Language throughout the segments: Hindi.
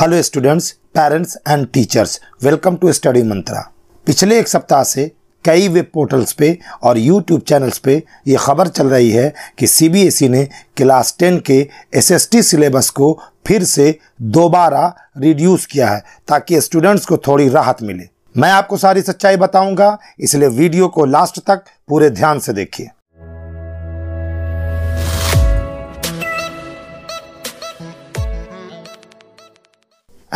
hello students parents and teachers welcome to study Mantra पिछले एक सप्ताह से कई वेब पोर्टल्स पे और यूट्यूब चैनल्स पे ये खबर चल रही है कि सीबीएसई e ने क्लास टेन के एसएसटी सिलेबस को फिर से दोबारा रिड्यूस किया है ताकि स्टूडेंट्स को थोड़ी राहत मिले मैं आपको सारी सच्चाई बताऊंगा इसलिए वीडियो को लास्ट तक पूरे ध्यान से देखिए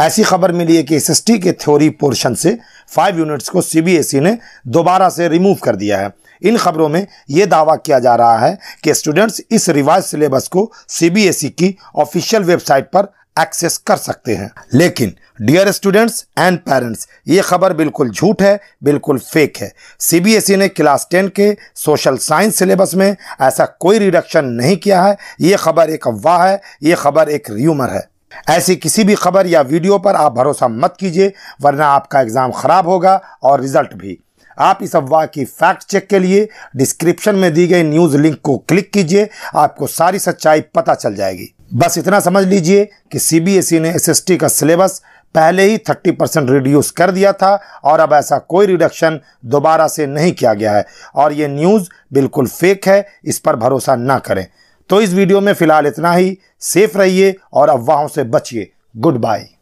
ऐसी खबर मिली है कि एस के थ्योरी पोर्शन से फाइव यूनिट्स को सी e ने दोबारा से रिमूव कर दिया है इन खबरों में ये दावा किया जा रहा है कि स्टूडेंट्स इस रिवाइज सिलेबस को सी e की ऑफिशियल वेबसाइट पर एक्सेस कर सकते हैं लेकिन डियर स्टूडेंट्स एंड पेरेंट्स ये खबर बिल्कुल झूठ है बिल्कुल फेक है सीबीएसई e ने क्लास टेन के सोशल साइंस सिलेबस में ऐसा कोई रिडक्शन नहीं किया है ये खबर एक अफवाह है ये खबर एक र्यूमर है ऐसी किसी भी खबर या वीडियो पर आप भरोसा मत कीजिए वरना आपका एग्ज़ाम ख़राब होगा और रिज़ल्ट भी आप इस अफवाह की फैक्ट चेक के लिए डिस्क्रिप्शन में दी गई न्यूज़ लिंक को क्लिक कीजिए आपको सारी सच्चाई पता चल जाएगी बस इतना समझ लीजिए कि सीबीएसई e ने एसएसटी का सिलेबस पहले ही 30 परसेंट रिड्यूस कर दिया था और अब ऐसा कोई रिडक्शन दोबारा से नहीं किया गया है और ये न्यूज़ बिल्कुल फेक है इस पर भरोसा ना करें तो इस वीडियो में फिलहाल इतना ही सेफ रहिए और अफवाहों से बचिए गुड बाय